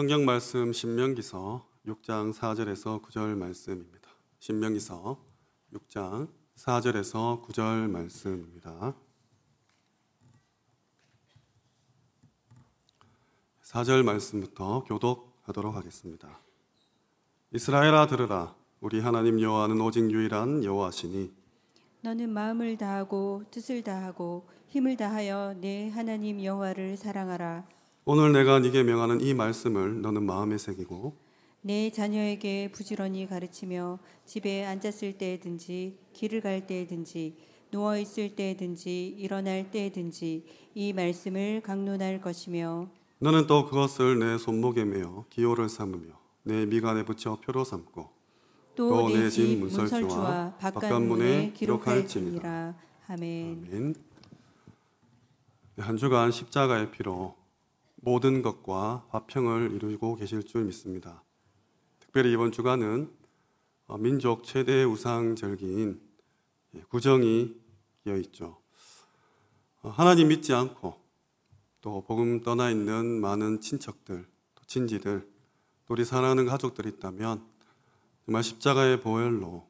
성경 말씀 신명기서 6장 4절에서 9절 말씀입니다. 신명기서 6장 4절에서 9절 말씀입니다. 4절 말씀부터 교독하도록 하겠습니다. 이스라엘아 들으라 우리 하나님 여호와는 오직 유일한 여호와시니 너는 마음을 다하고 뜻을 다하고 힘을 다하여 내 하나님 여호와를 사랑하라 오늘 내가 네게 명하는 이 말씀을 너는 마음에 새기고 내 자녀에게 부지런히 가르치며 집에 앉았을 때든지 길을 갈 때든지 누워 있을 때든지 일어날 때든지 이 말씀을 강론할 것이며 너는 또 그것을 내 손목에 매어 기호를 삼으며 내 미간에 붙여 표로 삼고 또 내 집 문설주와 바깥문에 기록할지니라 아멘. 아멘. 한 주간 십자가의 피로 모든 것과 화평을 이루고 계실 줄 믿습니다. 특별히 이번 주간은 어, 민족 최대 우상 절기인 예, 구정이 이어 있죠. 어, 하나님 믿지 않고 또 복음 떠나 있는 많은 친척들, 또 친지들, 또 우리 사랑하는 가족들이 있다면 정말 십자가의 보혈로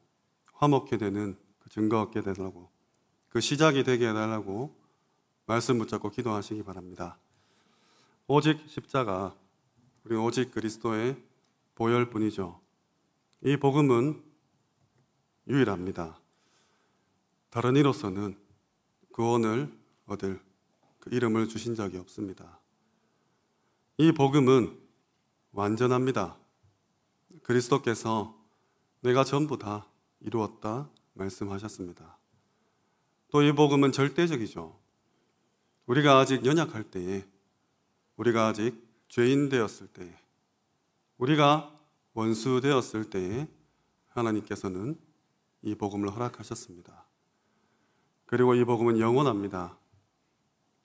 화목해 되는 그 증거 얻게 되라고 그 시작이 되게 해달라고 말씀 붙잡고 기도하시기 바랍니다. 오직 십자가, 우리 오직 그리스도의 보혈뿐이죠. 이 복음은 유일합니다. 다른 이로서는 구원을 얻을 그 이름을 주신 적이 없습니다. 이 복음은 완전합니다. 그리스도께서 내가 전부 다 이루었다 말씀하셨습니다. 또 이 복음은 절대적이죠. 우리가 아직 연약할 때에 우리가 아직 죄인 되었을 때 우리가 원수 되었을 때에 하나님께서는 이 복음을 허락하셨습니다. 그리고 이 복음은 영원합니다.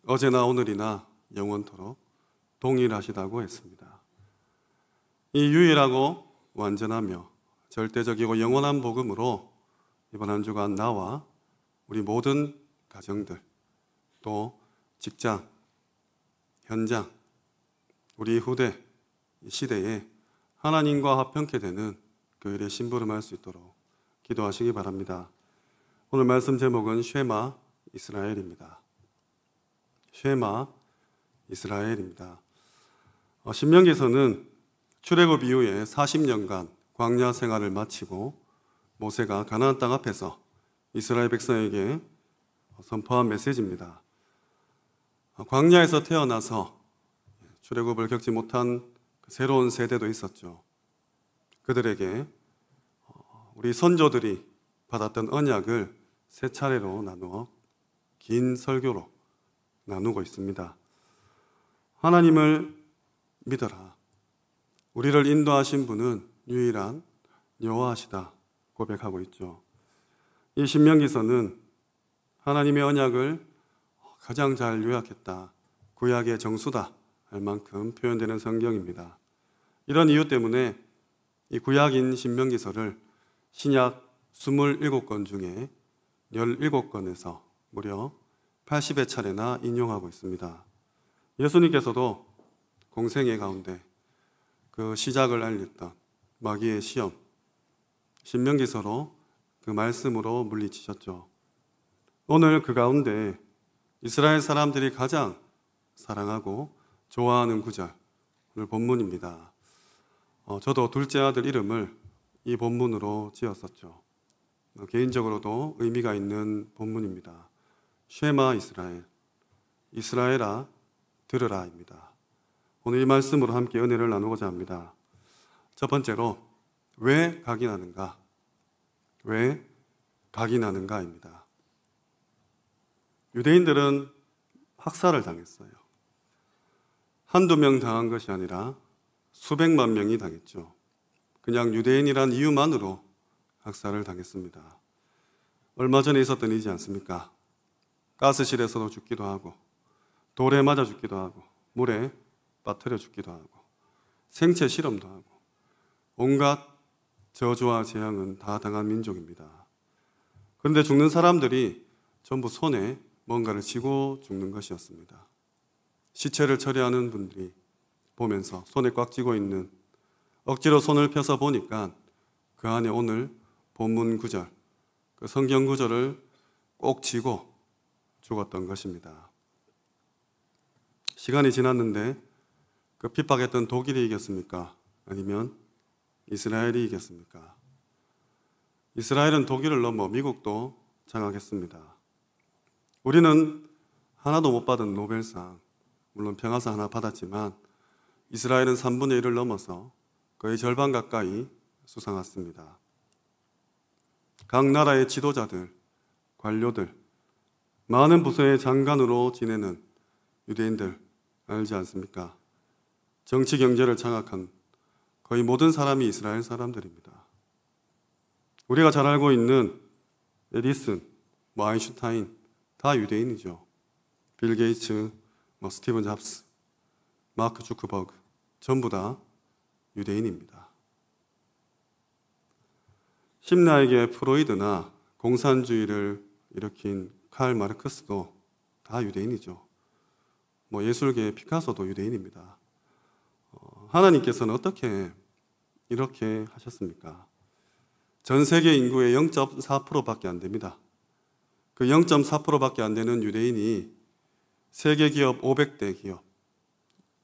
어제나 오늘이나 영원토록 동일하시다고 했습니다. 이 유일하고 완전하며 절대적이고 영원한 복음으로 이번 한 주간 나와 우리 모든 가정들 또 직장, 현장, 우리 후대 시대에 하나님과 합평케 되는 교회의 심부름할 수 있도록 기도하시기 바랍니다. 오늘 말씀 제목은 쉐마 이스라엘입니다. 쉐마 이스라엘입니다. 어, 신명기에서는 출애굽 이후에 40년간 광야 생활을 마치고 모세가 가나안 땅 앞에서 이스라엘 백성에게 선포한 메시지입니다. 어, 광야에서 태어나서 출애굽을 겪지 못한 그 새로운 세대도 있었죠. 그들에게 어, 우리 선조들이 받았던 언약을 세 차례로 나누어 긴 설교로 나누고 있습니다. 하나님을 믿어라. 우리를 인도하신 분은 유일한 여호와시다 고백하고 있죠. 이 신명기서는 하나님의 언약을 가장 잘 요약했다. 구약의 정수다 할 만큼 표현되는 성경입니다. 이런 이유 때문에 이 구약인 신명기서를 신약 27권 중에 17권에서 무려 80여 차례나 인용하고 있습니다. 예수님께서도 공생애 가운데 그 시작을 알렸던 마귀의 시험, 신명기서로 그 말씀으로 물리치셨죠. 오늘 그 가운데 이스라엘 사람들이 가장 사랑하고 좋아하는 구절 오늘 본문입니다. 어, 저도 둘째 아들 이름을 이 본문으로 지었었죠. 어, 개인적으로도 의미가 있는 본문입니다. 쉐마 이스라엘, 이스라엘아 들으라입니다. 오늘 이 말씀으로 함께 은혜를 나누고자 합니다. 첫 번째로 왜 각인하는가? 왜 각인하는가입니다. 유대인들은 학살을 당했어요. 한두 명 당한 것이 아니라 수백만 명이 당했죠. 그냥 유대인이란 이유만으로 학살을 당했습니다. 얼마 전에 있었던 일이지 않습니까? 가스실에서도 죽기도 하고 돌에 맞아 죽기도 하고 물에 빠뜨려 죽기도 하고 생체 실험도 하고 온갖 저주와 재앙은 다 당한 민족입니다. 그런데 죽는 사람들이 전부 손에 뭔가를 쥐고 죽는 것이었습니다. 시체를 처리하는 분들이 보면서 손에 꽉 쥐고 있는 억지로 손을 펴서 보니까 그 안에 오늘 본문 구절, 그 성경 구절을 꼭 쥐고 죽었던 것입니다. 시간이 지났는데 그 핍박했던 독일이 이겼습니까? 아니면 이스라엘이 이겼습니까? 이스라엘은 독일을 넘어 미국도 장악했습니다. 우리는 하나도 못 받은 노벨상, 물론 평화서 하나 받았지만 이스라엘은 3분의 1을 넘어서 거의 절반 가까이 수상했습니다. 각 나라의 지도자들, 관료들, 많은 부서의 장관으로 지내는 유대인들 알지 않습니까? 정치 경제를 장악한 거의 모든 사람이 이스라엘 사람들입니다. 우리가 잘 알고 있는 에디슨, 뭐 아인슈타인 다 유대인이죠. 빌 게이츠, 뭐 스티븐 잡스, 마크 주크버그 전부 다 유대인입니다. 심리학의 프로이드나 공산주의를 일으킨 칼 마르크스도 다 유대인이죠. 뭐 예술계의 피카소도 유대인입니다. 어, 하나님께서는 어떻게 이렇게 하셨습니까? 전 세계 인구의 0.4%밖에 안 됩니다. 그 0.4%밖에 안 되는 유대인이 세계 기업 500대 기업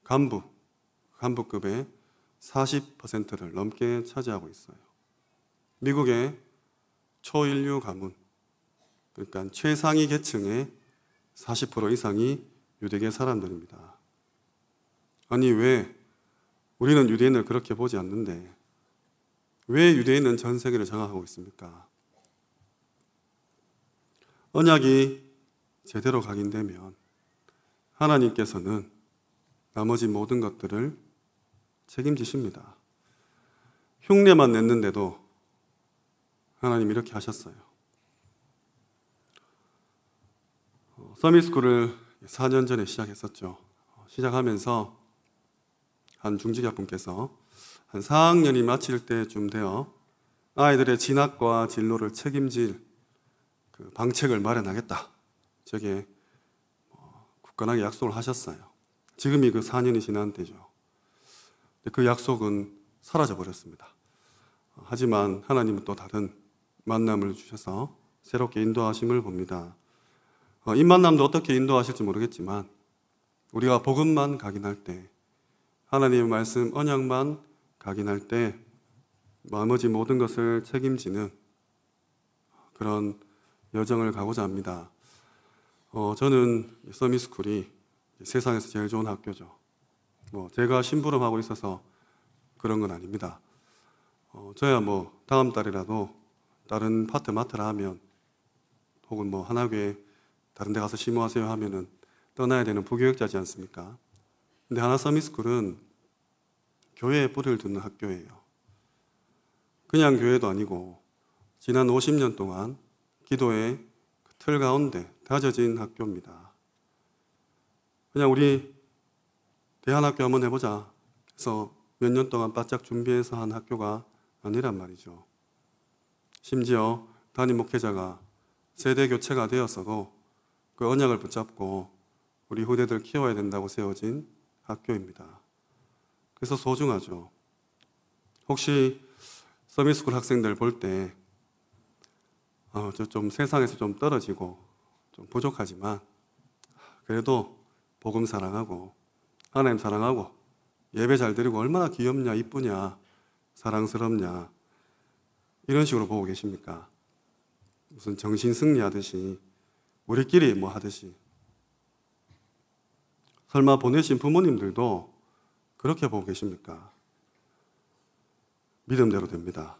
간부, 간부급의 40%를 넘게 차지하고 있어요. 미국의 초인류 가문, 그러니까 최상위 계층의 40% 이상이 유대계 사람들입니다. 아니, 왜 우리는 유대인을 그렇게 보지 않는데 왜 유대인은 전 세계를 장악하고 있습니까? 언약이 제대로 각인되면 하나님께서는 나머지 모든 것들을 책임지십니다. 흉내만 냈는데도 하나님 이렇게 하셨어요. 서미스쿨을 4년 전에 시작했었죠. 시작하면서 한 중직자분께서 한 4학년이 마칠 때쯤 되어 아이들의 진학과 진로를 책임질 그 방책을 마련하겠다. 저게 굳건하게 약속을 하셨어요. 지금이 그 4년이 지난 때죠. 그 약속은 사라져 버렸습니다. 하지만 하나님은 또 다른 만남을 주셔서 새롭게 인도하심을 봅니다. 어, 이 만남도 어떻게 인도하실지 모르겠지만 우리가 복음만 각인할 때 하나님의 말씀 언약만 각인할 때 나머지 모든 것을 책임지는 그런 여정을 가고자 합니다. 어, 저는 서미스쿨이 세상에서 제일 좋은 학교죠. 뭐 제가 심부름하고 있어서 그런 건 아닙니다. 어, 저야 뭐 다음 달이라도 다른 파트 마트라 하면 혹은 뭐 하나교회 다른 데 가서 심호하세요 하면은 떠나야 되는 부교역자지 않습니까? 근데 하나 서미스쿨은 교회에 뿌리를 듣는 학교예요. 그냥 교회도 아니고 지난 50년 동안 기도의 그틀 가운데 다져진 학교입니다. 그냥 우리 대한학교 한번 해보자 해서 몇 년 동안 바짝 준비해서 한 학교가 아니란 말이죠. 심지어 단임 목회자가 세대 교체가 되었어도 그 언약을 붙잡고 우리 후대들 키워야 된다고 세워진 학교입니다. 그래서 소중하죠. 혹시 서밋스쿨 학생들 볼 때, 어, 세상에서 좀 떨어지고 좀 부족하지만 그래도 복음 사랑하고 하나님 사랑하고 예배 잘 드리고 얼마나 귀엽냐 이쁘냐 사랑스럽냐 이런 식으로 보고 계십니까? 무슨 정신 승리하듯이 우리끼리 뭐 하듯이 설마 보내신 부모님들도 그렇게 보고 계십니까? 믿음대로 됩니다.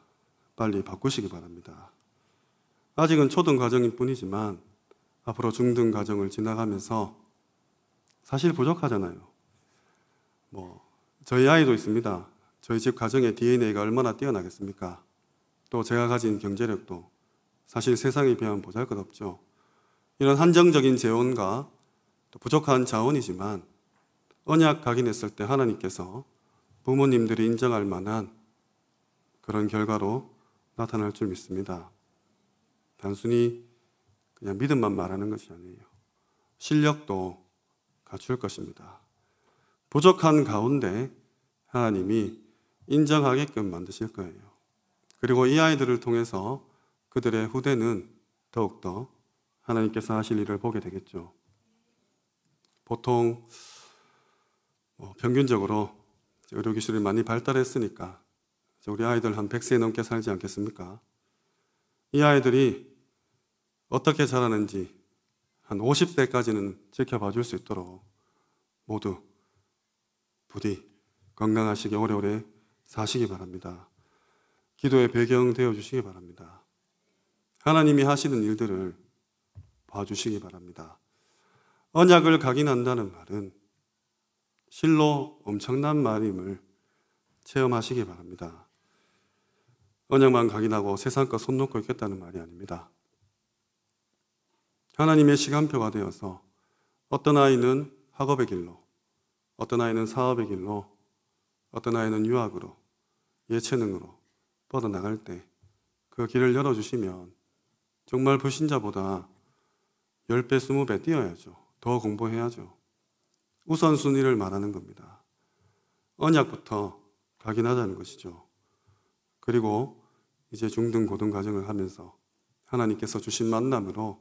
빨리 바꾸시기 바랍니다. 아직은 초등 과정일 뿐이지만 앞으로 중등 과정을 지나가면서 사실 부족하잖아요. 뭐 저희 아이도 있습니다. 저희 집 가정의 DNA가 얼마나 뛰어나겠습니까? 또 제가 가진 경제력도 사실 세상에 비하면 보잘것없죠. 이런 한정적인 재원과 부족한 자원이지만 언약 각인했을 때 하나님께서 부모님들이 인정할 만한 그런 결과로 나타날 줄 믿습니다. 단순히 그냥 믿음만 말하는 것이 아니에요. 실력도 갖출 것입니다. 부족한 가운데 하나님이 인정하게끔 만드실 거예요. 그리고 이 아이들을 통해서 그들의 후대는 더욱더 하나님께서 하실 일을 보게 되겠죠. 보통 뭐 평균적으로 의료기술이 많이 발달했으니까 우리 아이들 한 100세 넘게 살지 않겠습니까? 이 아이들이 어떻게 자라는지 한 50대까지는 지켜봐 줄 수 있도록 모두 부디 건강하시기 오래오래 사시기 바랍니다. 기도의 배경 되어 주시기 바랍니다. 하나님이 하시는 일들을 봐주시기 바랍니다. 언약을 각인한다는 말은 실로 엄청난 말임을 체험하시기 바랍니다. 언약만 각인하고 세상 과손 놓고 있겠다는 말이 아닙니다. 하나님의 시간표가 되어서 어떤 아이는 학업의 길로, 어떤 아이는 사업의 길로, 어떤 아이는 유학으로, 예체능으로 뻗어나갈 때 그 길을 열어주시면 정말 불신자보다 10배, 20배 뛰어야죠. 더 공부해야죠. 우선순위를 말하는 겁니다. 언약부터 각인하자는 것이죠. 그리고 이제 중등, 고등 과정을 하면서 하나님께서 주신 만남으로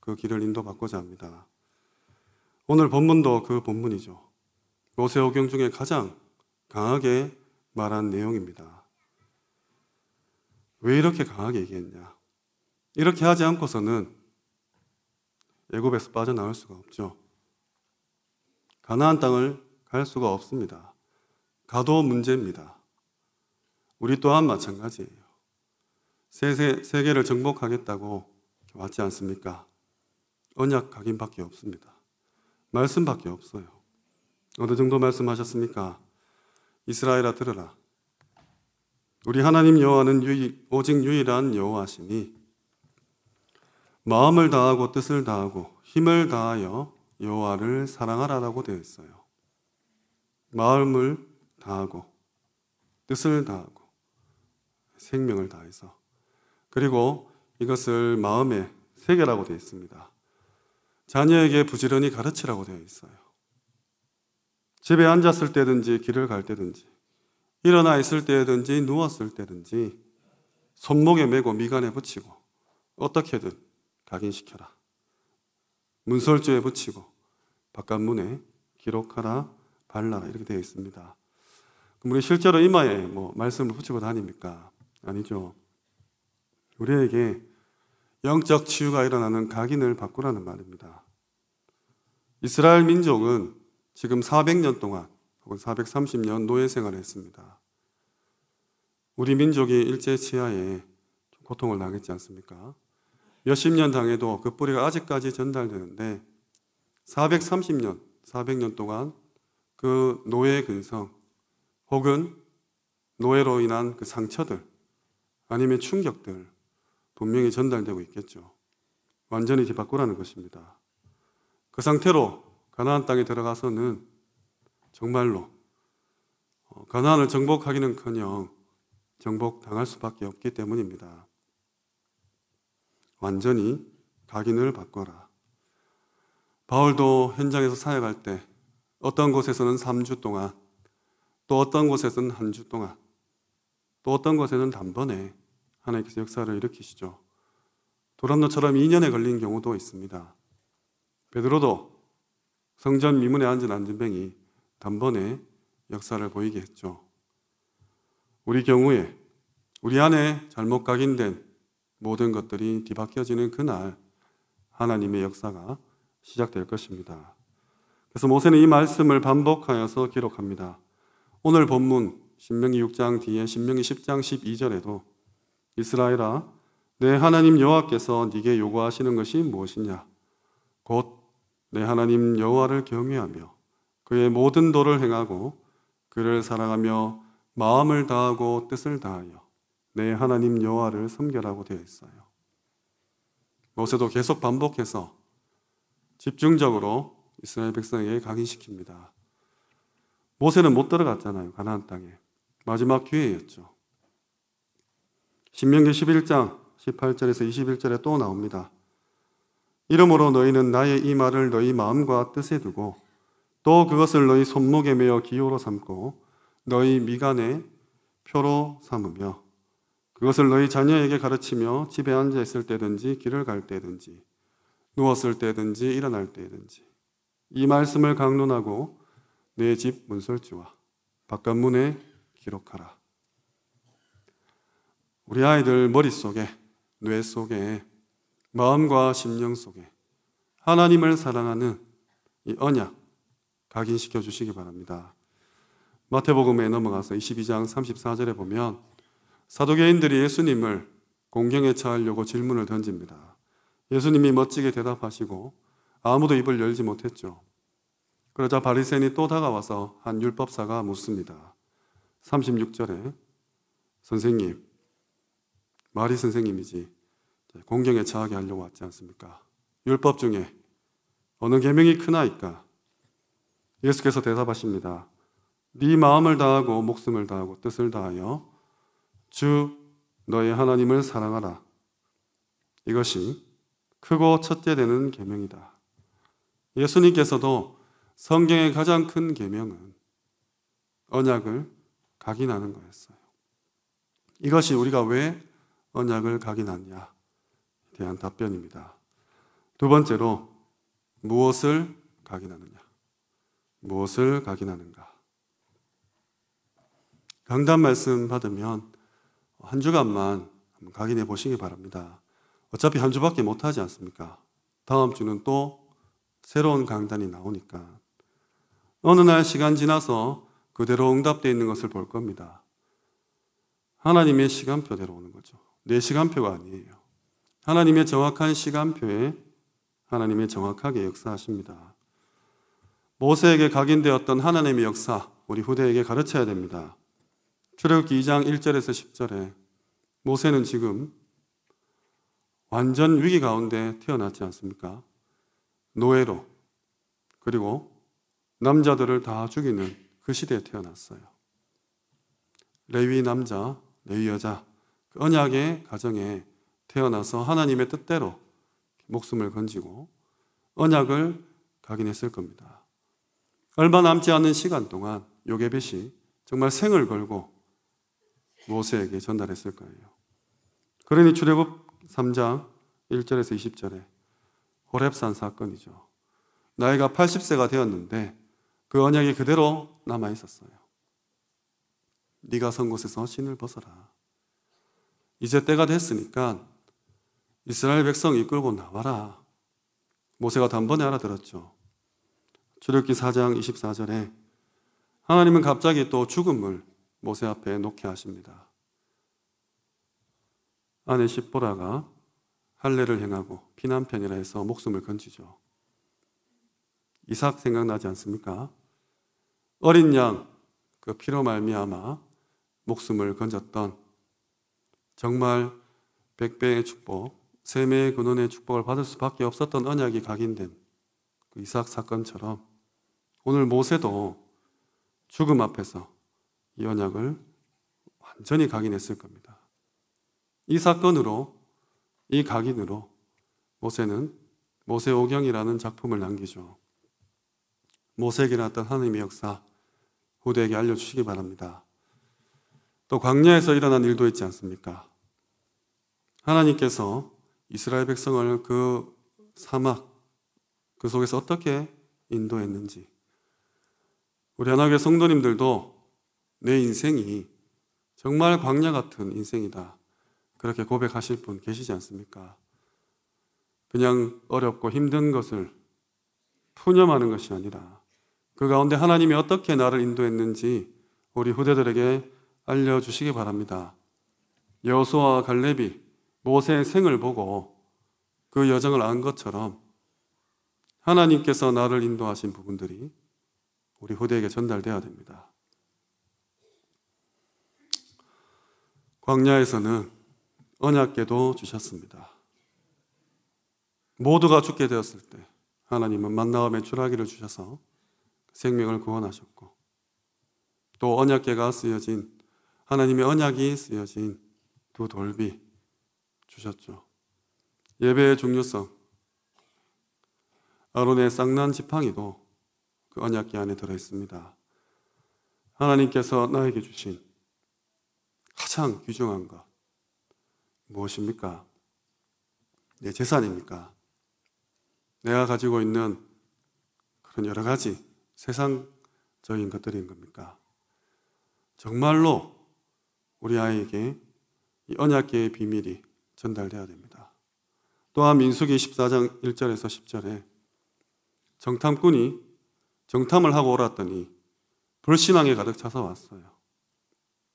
그 길을 인도받고자 합니다. 오늘 본문도 그 본문이죠. 모세오경 중에 가장 강하게 말한 내용입니다. 왜 이렇게 강하게 얘기했냐? 이렇게 하지 않고서는 애굽에서 빠져나올 수가 없죠. 가나안 땅을 갈 수가 없습니다. 가도 문제입니다. 우리 또한 마찬가지예요. 세계, 세계를 정복하겠다고 왔지 않습니까? 언약 각인밖에 없습니다. 말씀밖에 없어요. 어느 정도 말씀하셨습니까? 이스라엘아 들으라. 우리 하나님 여호와는 유일, 오직 유일한 여호와시니 마음을 다하고 뜻을 다하고 힘을 다하여 여호와를 사랑하라라고 되어 있어요. 마음을 다하고 뜻을 다하고 생명을 다해서 그리고 이것을 마음에 새겨라고 되어 있습니다. 자녀에게 부지런히 가르치라고 되어 있어요. 집에 앉았을 때든지 길을 갈 때든지 일어나 있을 때든지 누웠을 때든지 손목에 메고 미간에 붙이고 어떻게든 각인시켜라. 문설주에 붙이고 바깥문에 기록하라 발라라 이렇게 되어 있습니다. 우리 실제로 이마에 뭐 말씀을 붙이고 다닙니까? 아니죠. 우리에게 영적 치유가 일어나는 각인을 바꾸라는 말입니다. 이스라엘 민족은 지금 400년 동안 혹은 430년 노예 생활을 했습니다. 우리 민족이 일제 치하에 고통을 당했지 않습니까? 몇십 년 당해도 그 뿌리가 아직까지 전달되는데 430년, 400년 동안 그 노예 근성 혹은 노예로 인한 그 상처들 아니면 충격들 분명히 전달되고 있겠죠. 완전히 뒤바꾸라는 것입니다. 그 상태로 가나안 땅에 들어가서는 정말로 어, 가나안을 정복하기는커녕 정복당할 수밖에 없기 때문입니다. 완전히 각인을 바꿔라. 바울도 현장에서 사역할 때 어떤 곳에서는 3주 동안 또 어떤 곳에서는 한 주 동안 또 어떤 곳에는 단번에 하나님께서 역사를 일으키시죠. 도란노처럼 2년에 걸린 경우도 있습니다. 베드로도 성전 미문에 앉은 안진뱅이 단번에 역사를 보이게 했죠. 우리 경우에 우리 안에 잘못 각인된 모든 것들이 뒤바뀌어지는 그날 하나님의 역사가 시작될 것입니다. 그래서 모세는 이 말씀을 반복하여서 기록합니다. 오늘 본문 신명기 6장 뒤에 신명기 10장 12절에도 이스라엘아 내 하나님 여호와께서 네게 요구하시는 것이 무엇이냐 곧 내 하나님 여호와를 경외하며 그의 모든 도를 행하고 그를 사랑하며 마음을 다하고 뜻을 다하여 내 하나님 여호와를 섬겨라고 되어 있어요. 모세도 계속 반복해서 집중적으로 이스라엘 백성에게 각인시킵니다. 모세는 못 들어갔잖아요. 가나안 땅에. 마지막 기회였죠. 신명기 11장 18절에서 21절에 또 나옵니다. 이러므로 너희는 나의 이 말을 너희 마음과 뜻에 두고 또 그것을 너희 손목에 매어 기호로 삼고 너희 미간에 표로 삼으며 그것을 너희 자녀에게 가르치며 집에 앉아 있을 때든지 길을 갈 때든지 누웠을 때든지 일어날 때든지 이 말씀을 강론하고 내 집 문설주와 바깥문에 기록하라. 우리 아이들 머릿속에, 뇌 속에, 마음과 심령 속에 하나님을 사랑하는 이 언약 각인시켜 주시기 바랍니다. 마태복음에 넘어가서 22장 34절에 보면 사도계인들이 예수님을 공경에 차하려고 질문을 던집니다. 예수님이 멋지게 대답하시고 아무도 입을 열지 못했죠. 그러자 바리새인이 또 다가와서 한 율법사가 묻습니다. 36절에 선생님 마리 선생님이지 공경에 처하게 하려고 왔지 않습니까? 율법 중에 어느 계명이 크나이까? 예수께서 대답하십니다. 네 마음을 다하고 목숨을 다하고 뜻을 다하여 주 너의 하나님을 사랑하라. 이것이 크고 첫째 되는 계명이다. 예수님께서도 성경의 가장 큰 계명은 언약을 각인하는 거였어요. 이것이 우리가 왜 언약을 각인하느냐에 대한 답변입니다. 두 번째로 무엇을 각인하느냐? 무엇을 각인하는가? 강단 말씀 받으면 한 주간만 각인해 보시기 바랍니다. 어차피 한 주밖에 못 하지 않습니까? 다음 주는 또 새로운 강단이 나오니까 어느 날 시간 지나서 그대로 응답되어 있는 것을 볼 겁니다. 하나님의 시간표대로 오는 거죠. 내 시간표가 아니에요. 하나님의 정확한 시간표에 하나님의 정확하게 역사하십니다. 모세에게 각인되었던 하나님의 역사 우리 후대에게 가르쳐야 됩니다. 출애굽기 2장 1절에서 10절에 모세는 지금 완전 위기 가운데 태어났지 않습니까? 노예로 그리고 남자들을 다 죽이는 그 시대에 태어났어요. 레위 남자, 레위 여자 언약의 가정에 태어나서 하나님의 뜻대로 목숨을 건지고 언약을 각인했을 겁니다. 얼마 남지 않은 시간 동안 요게벳이 정말 생을 걸고 모세에게 전달했을 거예요. 그러니 출애굽 3장 1절에서 20절에 호랩산 사건이죠. 나이가 80세가 되었는데 그 언약이 그대로 남아 있었어요. 네가 선 곳에서 신을 벗어라. 이제 때가 됐으니까 이스라엘 백성 이끌고 나와라. 모세가 단번에 알아들었죠. 출애굽기 4장 24절에 하나님은 갑자기 또 죽음을 모세 앞에 놓게 하십니다. 아내 십보라가 할례를 행하고 피난편이라 해서 목숨을 건지죠. 이삭 생각나지 않습니까? 어린 양 그 피로 말미암아 목숨을 건졌던 정말 백배의 축복, 세매의 근원의 축복을 받을 수밖에 없었던 언약이 각인된 그 이삭 사건처럼 오늘 모세도 죽음 앞에서 이 언약을 완전히 각인했을 겁니다. 이 사건으로, 이 각인으로 모세는 모세오경이라는 작품을 남기죠. 모세에게 났던 하나님의 역사 후대에게 알려주시기 바랍니다. 또 광야에서 일어난 일도 있지 않습니까? 하나님께서 이스라엘 백성을 그 사막 그 속에서 어떻게 인도했는지 우리 하나교회 성도님들도 내 인생이 정말 광야 같은 인생이다 그렇게 고백하실 분 계시지 않습니까? 그냥 어렵고 힘든 것을 푸념하는 것이 아니라 그 가운데 하나님이 어떻게 나를 인도했는지 우리 후대들에게 알려주시기 바랍니다. 여호수아 갈렙이 모세의 생을 보고 그 여정을 안 것처럼 하나님께서 나를 인도하신 부분들이 우리 후대에게 전달되어야 됩니다. 광야에서는 언약계도 주셨습니다. 모두가 죽게 되었을 때 하나님은 만나음의 주라기를 주셔서 생명을 구원하셨고 또 언약계가 쓰여진 하나님의 언약이 쓰여진 두 돌비 주셨죠. 예배의 중요성. 아론의 쌍난 지팡이도 그 언약계 안에 들어 있습니다. 하나님께서 나에게 주신 가장 귀중한 것 무엇입니까? 내 재산입니까? 내가 가지고 있는 그런 여러 가지 세상적인 것들인 겁니까? 정말로 우리 아이에게 이 언약계의 비밀이 전달되어야 됩니다. 또한 민수기 14장 1절에서 10절에 정탐꾼이 정탐을 하고 오랐더니 불신앙에 가득 차서 왔어요.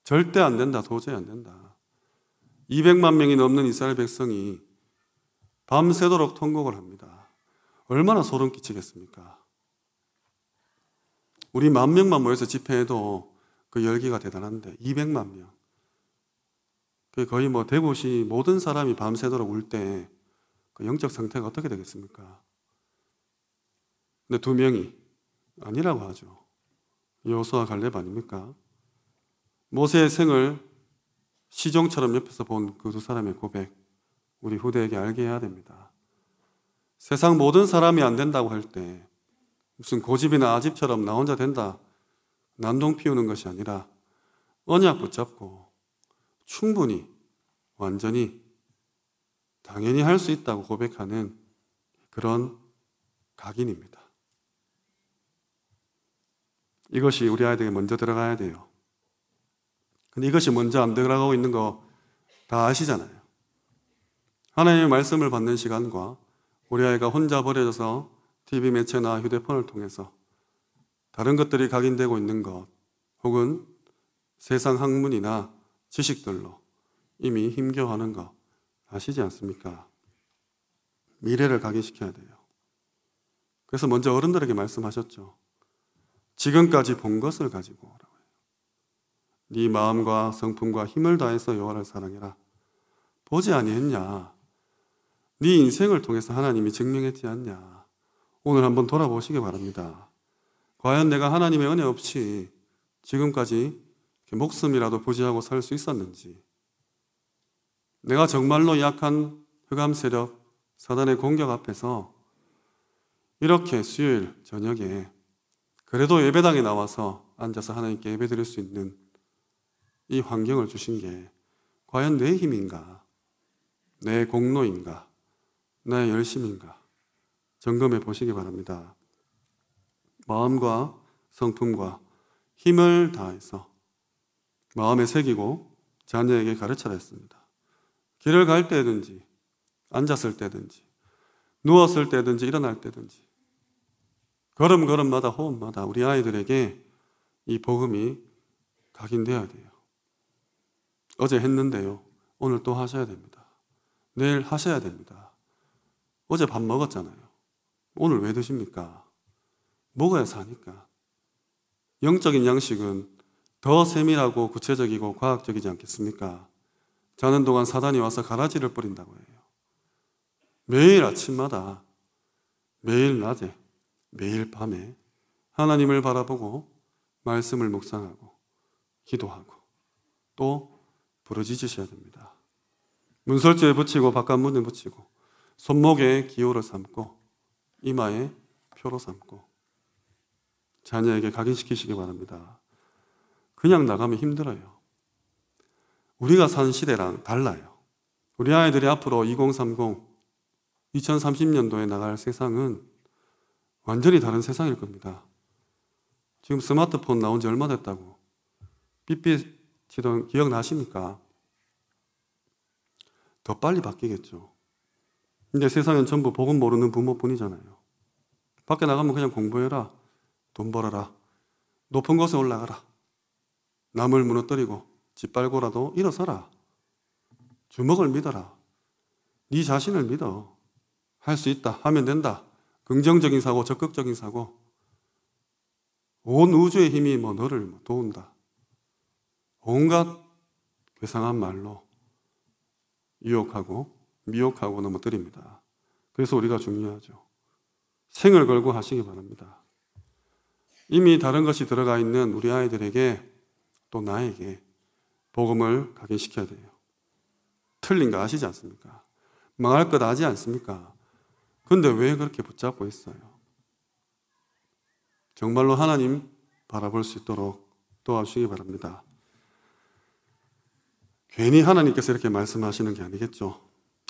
절대 안 된다. 도저히 안 된다. 200만 명이 넘는 이스라엘 백성이 밤새도록 통곡을 합니다. 얼마나 소름 끼치겠습니까? 우리 만 명만 모여서 집회해도 그 열기가 대단한데 200만 명. 그 거의 뭐 대구시 모든 사람이 밤새도록 울 때 그 영적 상태가 어떻게 되겠습니까? 근데 두 명이 아니라고 하죠. 요수와 갈렙 아닙니까? 모세의 생을 시종처럼 옆에서 본 그 두 사람의 고백, 우리 후대에게 알게 해야 됩니다. 세상 모든 사람이 안 된다고 할 때 무슨 고집이나 아집처럼 나 혼자 된다, 난동 피우는 것이 아니라 언약 붙잡고 충분히 완전히 당연히 할 수 있다고 고백하는 그런 각인입니다. 이것이 우리 아이들에게 먼저 들어가야 돼요. 근데 이것이 먼저 안 들어가고 있는 거 다 아시잖아요. 하나님의 말씀을 받는 시간과 우리 아이가 혼자 버려져서 TV 매체나 휴대폰을 통해서 다른 것들이 각인되고 있는 것 혹은 세상 학문이나 지식들로 이미 힘겨워하는 거 아시지 않습니까? 미래를 각인시켜야 돼요. 그래서 먼저 어른들에게 말씀하셨죠. 지금까지 본 것을 가지고 오라고 해요. 네 마음과 성품과 힘을 다해서 여호와를 사랑해라. 보지 아니했냐? 네 인생을 통해서 하나님이 증명했지 않냐? 오늘 한번 돌아보시기 바랍니다. 과연 내가 하나님의 은혜 없이 지금까지 목숨이라도 부지하고살 수 있었는지 내가 정말로 약한 흑암 세력 사단의 공격 앞에서 이렇게 수요일 저녁에 그래도 예배당에 나와서 앉아서 하나님께 예배 드릴 수 있는 이 환경을 주신 게 과연 내 힘인가? 내 공로인가? 나의 열심인가? 점검해 보시기 바랍니다. 마음과 성품과 힘을 다해서 마음에 새기고 자녀에게 가르쳐야 습니다 길을 갈 때든지, 앉았을 때든지, 누웠을 때든지, 일어날 때든지, 걸음걸음마다 호흡마다 우리 아이들에게 이 복음이 각인되어야 돼요. 어제 했는데요. 오늘 또 하셔야 됩니다. 내일 하셔야 됩니다. 어제 밥 먹었잖아요. 오늘 왜 드십니까? 먹어야 사니까. 영적인 양식은 더 세밀하고 구체적이고 과학적이지 않겠습니까? 자는 동안 사단이 와서 가라지를 뿌린다고 해요. 매일 아침마다, 매일 낮에, 매일 밤에 하나님을 바라보고 말씀을 묵상하고 기도하고 또 부르짖으셔야 됩니다. 문설주에 붙이고 바깥 문에 붙이고 손목에 기호를 삼고 이마에 표로 삼고 자녀에게 각인시키시기 바랍니다. 그냥 나가면 힘들어요. 우리가 산 시대랑 달라요. 우리 아이들이 앞으로 2030, 2030년도에 나갈 세상은 완전히 다른 세상일 겁니다. 지금 스마트폰 나온 지 얼마 됐다고. 삐삐 지동 기억나십니까? 더 빨리 바뀌겠죠. 근데 세상은 전부 복음 모르는 부모뿐이잖아요. 밖에 나가면 그냥 공부해라. 돈 벌어라. 높은 곳에 올라가라. 남을 무너뜨리고 짓밟고라도 일어서라. 주먹을 믿어라. 네 자신을 믿어. 할 수 있다. 하면 된다. 긍정적인 사고, 적극적인 사고. 온 우주의 힘이 뭐 너를 뭐 도운다. 온갖 괴상한 말로 유혹하고 미혹하고 넘어뜨립니다. 그래서 우리가 중요하죠. 생을 걸고 하시기 바랍니다. 이미 다른 것이 들어가 있는 우리 아이들에게 또 나에게 복음을 각인시켜야 돼요. 틀린 거 아시지 않습니까? 망할 것 아지 않습니까? 근데 왜 그렇게 붙잡고 있어요? 정말로 하나님 바라볼 수 있도록 도와주시기 바랍니다. 괜히 하나님께서 이렇게 말씀하시는 게 아니겠죠.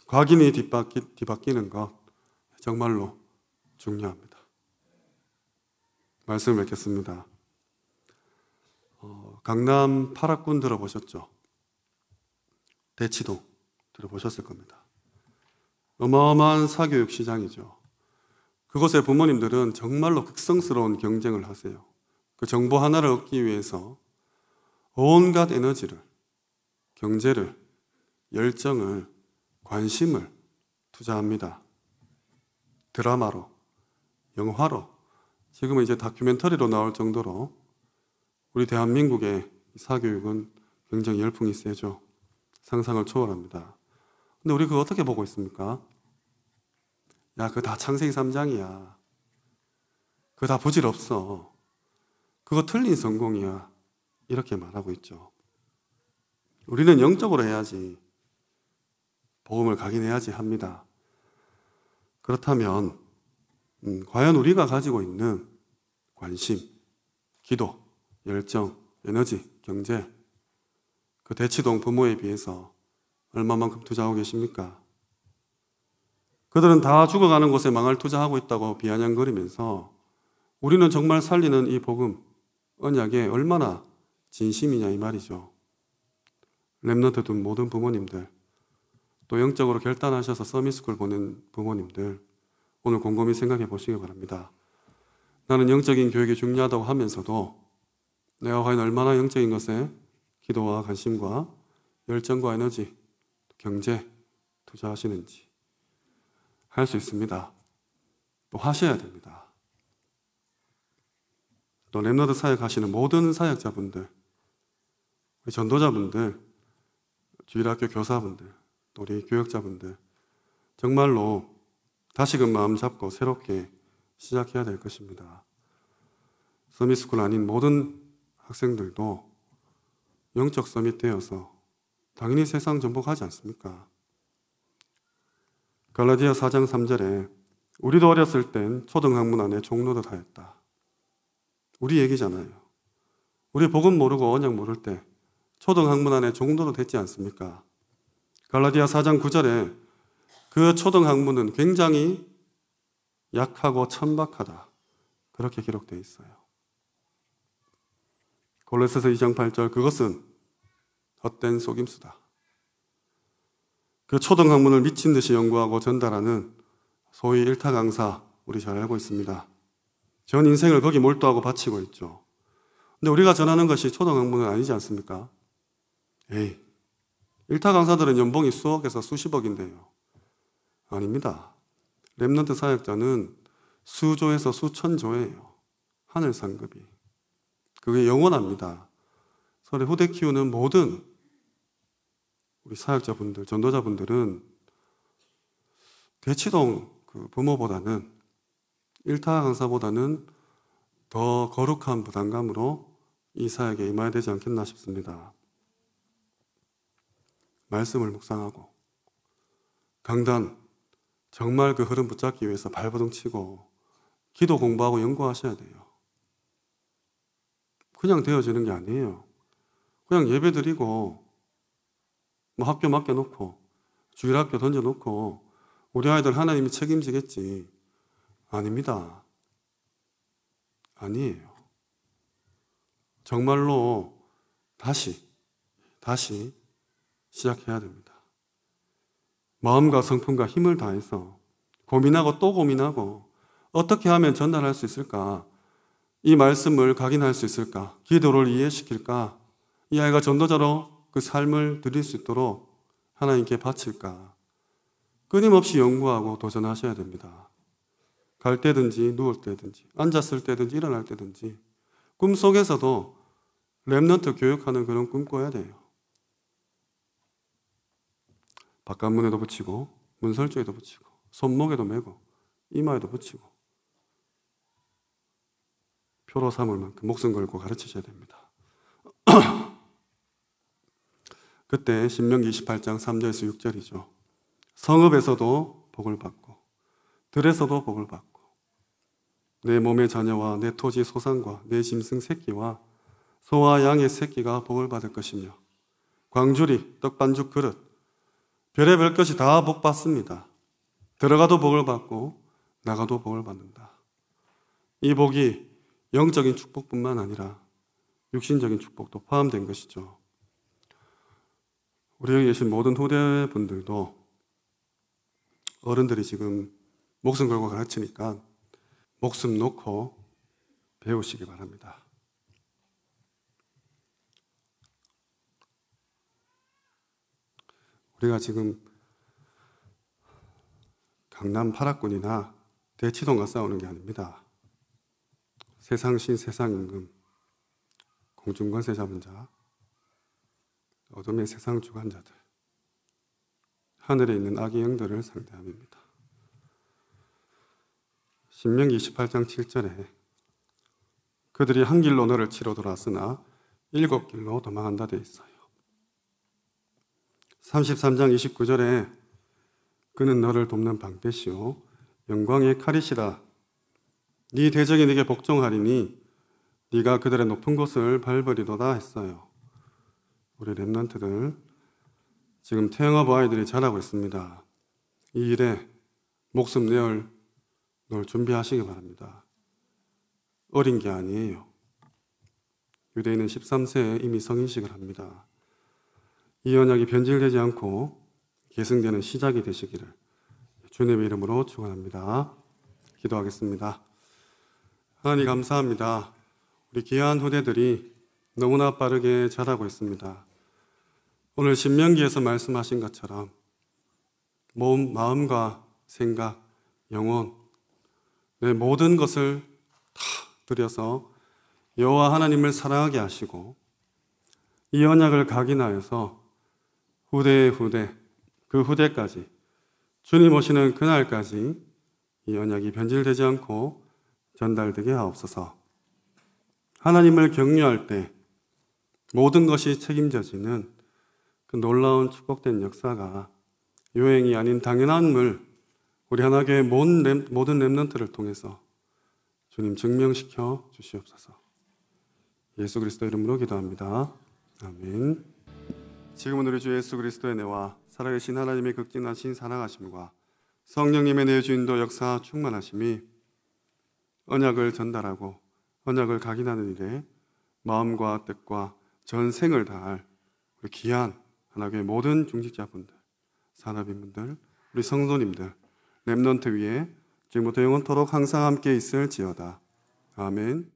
과인이 뒤바뀌, 뒤바뀌는 것 정말로 중요합니다. 말씀을 맺겠습니다. 어, 강남 파락군 들어보셨죠? 대치동 들어보셨을 겁니다. 어마어마한 사교육 시장이죠. 그곳의 부모님들은 정말로 극성스러운 경쟁을 하세요. 그 정보 하나를 얻기 위해서 온갖 에너지를, 경제를, 열정을, 관심을 투자합니다. 드라마로, 영화로, 지금은 이제 다큐멘터리로 나올 정도로 우리 대한민국의 사교육은 굉장히 열풍이 세죠. 상상을 초월합니다. 근데 우리 그거 어떻게 보고 있습니까? 야, 그거 다 창세기 3장이야. 그거 다 부질없어. 그거 틀린 성공이야. 이렇게 말하고 있죠. 우리는 영적으로 해야지. 복음을 각인해야지 합니다. 그렇다면, 음, 과연 우리가 가지고 있는 관심, 기도, 열정, 에너지, 경제, 그 대치동 부모에 비해서 얼마만큼 투자하고 계십니까? 그들은 다 죽어가는 곳에 망할 투자하고 있다고 비아냥거리면서 우리는 정말 살리는 이 복음, 언약에 얼마나 진심이냐 이 말이죠. 랩너트둔 모든 부모님들, 또 영적으로 결단하셔서 서미스쿨 보낸 부모님들, 오늘 곰곰이 생각해 보시기 바랍니다. 나는 영적인 교육이 중요하다고 하면서도 내가 과연 얼마나 영적인 것에 기도와 관심과 열정과 에너지, 경제 투자하시는지 할 수 있습니다. 또 하셔야 됩니다. 또 랩너드 사역하시는 모든 사역자분들, 우리 전도자분들, 주일학교 교사분들, 또 우리 교역자분들, 정말로 다시금 마음 잡고 새롭게 시작해야 될 것입니다. 서미스쿨 아닌 모든 학생들도 영적 서이되어서 당연히 세상 전복하지 않습니까? 갈라디아 4장 3절에 우리도 어렸을 땐 초등학문 안에 종로를 하였다. 우리 얘기잖아요. 우리 복음 모르고 언약 모를 때 초등학문 안에 종로를 했지 않습니까? 갈라디아 4장 9절에 그 초등학문은 굉장히 약하고 천박하다. 그렇게 기록되어 있어요. 골로새서 2장 8절 그것은 헛된 속임수다. 그 초등 학문을 미친 듯이 연구하고 전달하는 소위 일타 강사 우리 잘 알고 있습니다. 전 인생을 거기 몰두하고 바치고 있죠. 근데 우리가 전하는 것이 초등 학문은 아니지 않습니까? 에이, 일타 강사들은 연봉이 수억에서 수십억인데요. 아닙니다. 랩런트 사역자는 수조에서 수천조예요. 하늘 상급이. 그게 영원합니다. 설의 후대 키우는 모든 우리 사역자분들, 전도자분들은 대치동 그 부모보다는 일타 강사보다는 더 거룩한 부담감으로 이 사역에 임해야 되지 않겠나 싶습니다. 말씀을 묵상하고 강단 정말 그 흐름 붙잡기 위해서 발버둥 치고 기도 공부하고 연구하셔야 돼요. 그냥 되어지는 게 아니에요. 그냥 예배 드리고, 뭐 학교 맡겨놓고, 주일 학교 던져놓고, 우리 아이들 하나님이 책임지겠지. 아닙니다. 아니에요. 정말로 다시, 다시 시작해야 됩니다. 마음과 성품과 힘을 다해서 고민하고 또 고민하고 어떻게 하면 전달할 수 있을까 이 말씀을 각인할 수 있을까? 기도를 이해시킬까? 이 아이가 전도자로 그 삶을 드릴 수 있도록 하나님께 바칠까? 끊임없이 연구하고 도전하셔야 됩니다. 갈 때든지 누울 때든지 앉았을 때든지 일어날 때든지 꿈속에서도 랩넌트 교육하는 그런 꿈 꿔야 돼요. 바깥문에도 붙이고 문설주에도 붙이고 손목에도 메고 이마에도 붙이고 표로 삼을 만큼 목숨 걸고 가르치셔야 됩니다. 그때 신명기 28장 3절에서 6절이죠. 성읍에서도 복을 받고 들에서도 복을 받고 내 몸의 자녀와 내 토지 소산과 내 짐승 새끼와 소와 양의 새끼가 복을 받을 것이며 광주리, 떡반죽 그릇, 별의별 것이 다 복 받습니다. 들어가도 복을 받고 나가도 복을 받는다. 이 복이 영적인 축복뿐만 아니라 육신적인 축복도 포함된 것이죠. 우리에게 계신 모든 후대분들도 어른들이 지금 목숨 걸고 가르치니까 목숨 놓고 배우시기 바랍니다. 우리가 지금 강남 파락군이나 대치동과 싸우는 게 아닙니다. 세상신 세상임금 공중관세 자은자 어둠의 세상 주관자들 하늘에 있는 악의 영들을 상대함입니다. 신명기 28장 7절에 그들이 한 길로 너를 치러 돌아으나 일곱 길로 도망한다 돼 있어요. 33장 29절에 그는 너를 돕는 방패시오 영광의 칼이시라 네 대적이 네게 복종하리니 네가 그들의 높은 곳을 밟으리도다 했어요. 우리 랩런트들 지금 태영업 아이들이 잘하고 있습니다. 이 일에 목숨 내올 널 준비하시기 바랍니다. 어린 게 아니에요. 유대인은 13세에 이미 성인식을 합니다. 이 언약이 변질되지 않고 계승되는 시작이 되시기를 주님의 이름으로 축원합니다. 기도하겠습니다. 하나님 감사합니다. 우리 귀한 후대들이 너무나 빠르게 자라고 있습니다. 오늘 신명기에서 말씀하신 것처럼 몸, 마음과 생각, 영혼, 내 모든 것을 다 들여서 여호와 하나님을 사랑하게 하시고 이 언약을 각인하여서 후대의 후대, 그 후대까지 주님 오시는 그날까지 이 언약이 변질되지 않고 전달되게 하옵소서. 하나님을 격려할 때 모든 것이 책임져지는 그 놀라운 축복된 역사가 요행이 아닌 당연한 물 우리 하나교 모든 랩런트를 통해서 주님 증명시켜 주시옵소서. 예수 그리스도 이름으로 기도합니다. 아멘. 지금은 우리 주 예수 그리스도의 내와 살아계신 하나님의 극진하신 사랑하심과 성령님의 내주인도 역사 충만하심이 언약을 전달하고 언약을 각인하는 일에 마음과 뜻과 전생을 다할 우리 귀한 하나교의 모든 중직자분들, 산업인분들, 우리 성도님들, 랩런트 위에 지금부터 영원토록 항상 함께 있을지어다. 아멘.